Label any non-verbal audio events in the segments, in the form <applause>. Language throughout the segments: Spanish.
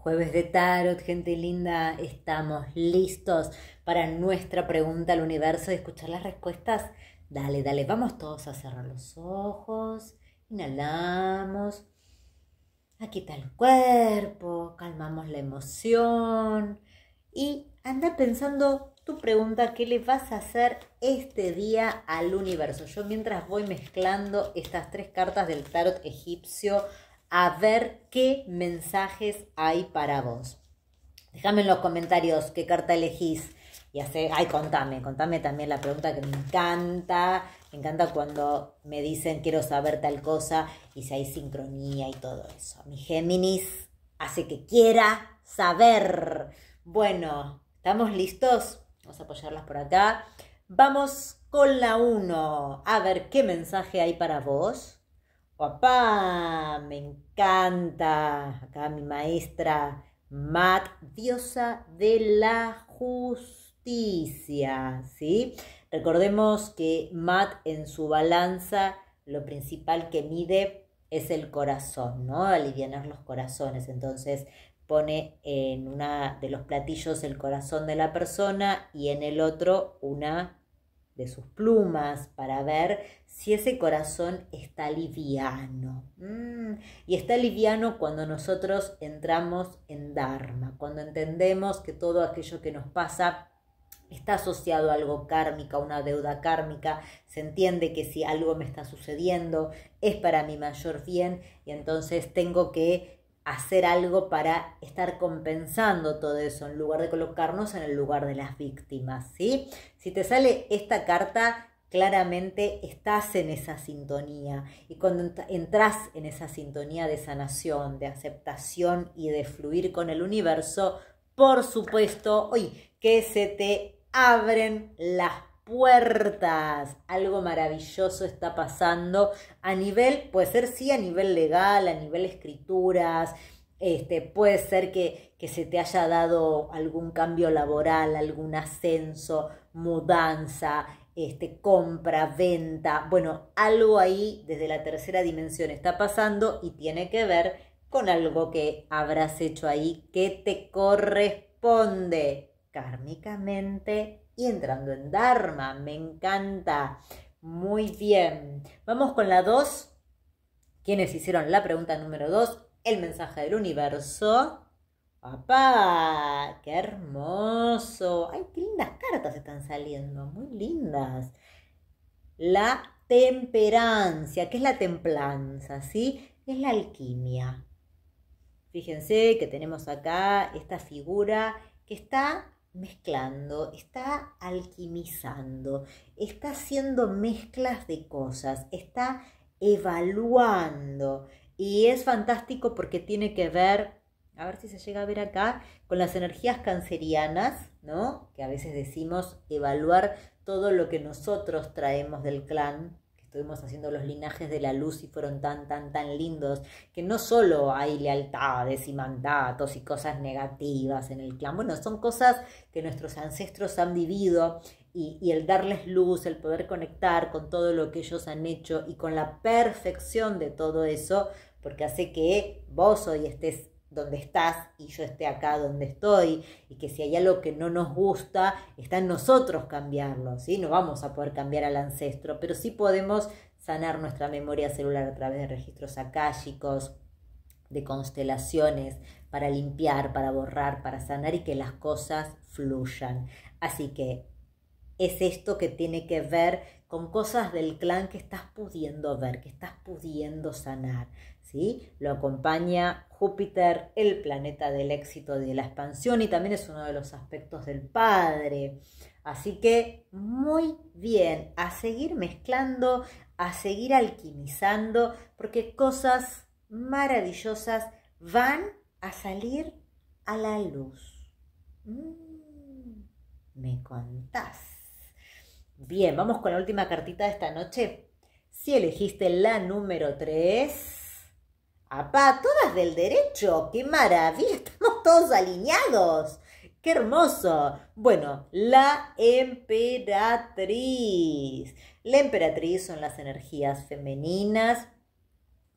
Jueves de Tarot, gente linda, estamos listos para nuestra pregunta al universo y escuchar las respuestas. Dale, dale, vamos todos a cerrar los ojos, inhalamos, aquí está el cuerpo, calmamos la emoción y anda pensando tu pregunta, ¿qué le vas a hacer este día al universo? Yo mientras voy mezclando estas tres cartas del tarot egipcio, a ver qué mensajes hay para vos. Déjame en los comentarios qué carta elegís y ay, contame, contame también la pregunta que me encanta, me encanta cuando me dicen quiero saber tal cosa y si hay sincronía y todo eso. Mi Géminis hace que quiera saber. Bueno, ¿estamos listos? Vamos a apoyarlas por acá. Vamos con la 1. A ver qué mensaje hay para vos. Papá, me encanta. Acá mi maestra Mat, diosa de la justicia, ¿sí? Recordemos que Mat en su balanza lo principal que mide es el corazón, ¿no? Alivianar los corazones. Entonces pone en una de los platillos el corazón de la persona y en el otro una de sus plumas para ver si ese corazón está liviano. Mm, y está liviano cuando nosotros entramos en Dharma, cuando entendemos que todo aquello que nos pasa está asociado a algo kármica, una deuda kármica, se entiende que si algo me está sucediendo es para mi mayor bien y entonces tengo que hacer algo para estar compensando todo eso, en lugar de colocarnos en el lugar de las víctimas, ¿sí? Si te sale esta carta, claramente estás en esa sintonía. Y cuando entras en esa sintonía de sanación, de aceptación y de fluir con el universo, por supuesto, hoy que se te abren las puertas. Algo maravilloso está pasando a nivel, puede ser sí, a nivel legal, a nivel escrituras, este, puede ser que, que se te haya dado algún cambio laboral, algún ascenso, mudanza, este, compra, venta. Bueno, algo ahí desde la tercera dimensión está pasando y tiene que ver con algo que habrás hecho ahí que te corresponde kármicamente y entrando en Dharma. Me encanta. Muy bien. Vamos con la 2. ¿Quiénes hicieron la pregunta número 2? El mensaje del universo. ¡Papá! ¡Qué hermoso! ¡Ay, qué lindas cartas están saliendo! Muy lindas. La temperancia. ¿Qué es la templanza? ¿Sí? es la alquimia? Fíjense que tenemos acá esta figura que está mezclando, está alquimizando, está haciendo mezclas de cosas, está evaluando. Y es fantástico porque tiene que ver, a ver si se llega a ver acá, con las energías cancerianas, ¿no? Que a veces decimos evaluar todo lo que nosotros traemos del clan, estuvimos haciendo los linajes de la luz y fueron tan, tan, tan lindos, que no solo hay lealtades y mandatos y cosas negativas en el clan, bueno, son cosas que nuestros ancestros han vivido y, el darles luz, el poder conectar con todo lo que ellos han hecho y con la perfección de todo eso, porque hace que vos hoy estés donde estás y yo esté acá donde estoy, y que si hay algo que no nos gusta, está en nosotros cambiarlo, ¿sí? No vamos a poder cambiar al ancestro, pero sí podemos sanar nuestra memoria celular a través de registros akáshicos, de constelaciones, para limpiar, para borrar, para sanar y que las cosas fluyan. Así que es esto que tiene que ver con cosas del clan que estás pudiendo ver, que estás pudiendo sanar. ¿sí? Lo acompaña Júpiter, el planeta del éxito y de la expansión, y también es uno de los aspectos del Padre. Así que muy bien, a seguir mezclando, a seguir alquimizando, porque cosas maravillosas van a salir a la luz. Mm, me contás. Bien, vamos con la última cartita de esta noche. Si elegiste la número 3. ¡Apá! Todas del derecho. ¡Qué maravilla! Estamos todos alineados. ¡Qué hermoso! Bueno, la emperatriz. La emperatriz son las energías femeninas.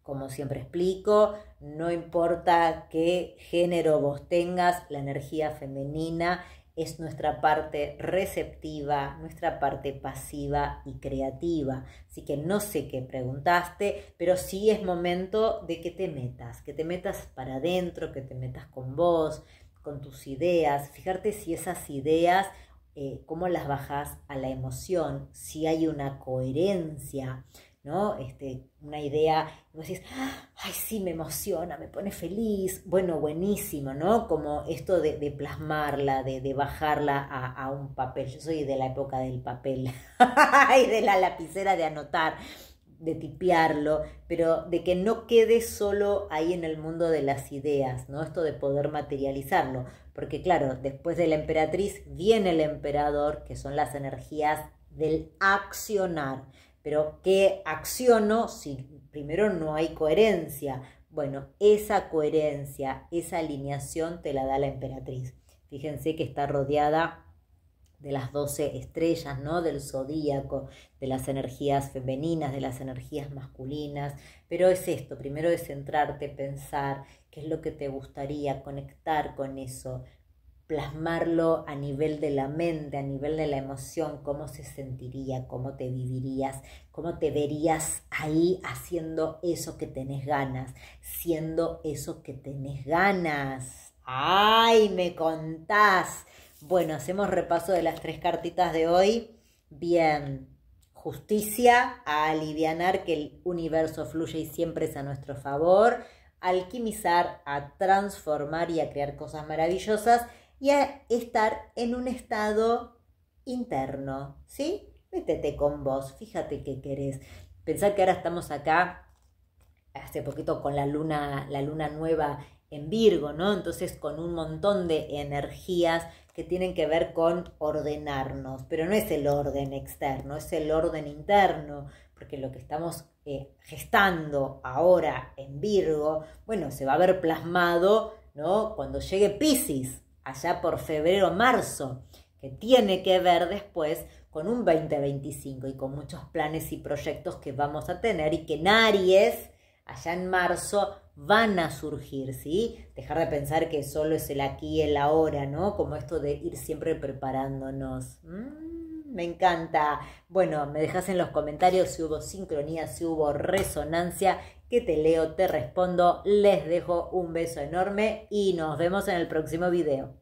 Como siempre explico, no importa qué género vos tengas, la energía femenina es nuestra parte receptiva, nuestra parte pasiva y creativa. Así que no sé qué preguntaste, pero sí es momento de que te metas, que te metas para adentro, que te metas con vos, con tus ideas, fijarte si esas ideas, eh, cómo las bajas a la emoción, si hay una coherencia, ¿no? Este, una idea, y vos decís, ay, sí, me emociona, me pone feliz, bueno, buenísimo, ¿no? Como esto de, plasmarla, de, bajarla a, a, un papel. Yo soy de la época del papel <laughs> de la lapicera de anotar de tipearlo, pero de que no quede solo ahí en el mundo de las ideas, ¿no? Esto de poder materializarlo, porque claro, después de la emperatriz viene el emperador, que son las energías del accionar. Pero ¿qué acciono si primero no hay coherencia? Bueno, esa coherencia, esa alineación te la da la emperatriz. Fíjense que está rodeada de las 12 estrellas, ¿no? Del zodíaco, de las energías femeninas, de las energías masculinas. Pero es esto, primero es centrarte, pensar qué es lo que te gustaría, conectar con eso, plasmarlo a nivel de la mente, a nivel de la emoción, cómo se sentiría, cómo te vivirías, cómo te verías ahí haciendo eso que tenés ganas, siendo eso que tenés ganas. ¡Ay, me contás! Bueno, hacemos repaso de las tres cartitas de hoy. Bien, justicia, a alivianar que el universo fluye y siempre es a nuestro favor, alquimizar, a transformar y a crear cosas maravillosas y a estar en un estado interno, ¿sí? Métete con vos, fíjate qué querés. Pensad que ahora estamos acá hace poquito con la luna, la luna nueva en Virgo, ¿no? Entonces con un montón de energías que tienen que ver con ordenarnos, pero no es el orden externo, es el orden interno, porque lo que estamos eh, gestando ahora en Virgo, bueno, se va a ver plasmado, ¿no? Cuando llegue Pisces, allá por febrero, marzo, que tiene que ver después con un 2025 y con muchos planes y proyectos que vamos a tener y que en Aries, allá en marzo, van a surgir, ¿sí? Dejar de pensar que solo es el aquí y el ahora, ¿no? Como esto de ir siempre preparándonos. Mm. Me encanta. Bueno, me dejas en los comentarios si hubo sincronía, si hubo resonancia, que te leo, te respondo. Les dejo un beso enorme y nos vemos en el próximo video.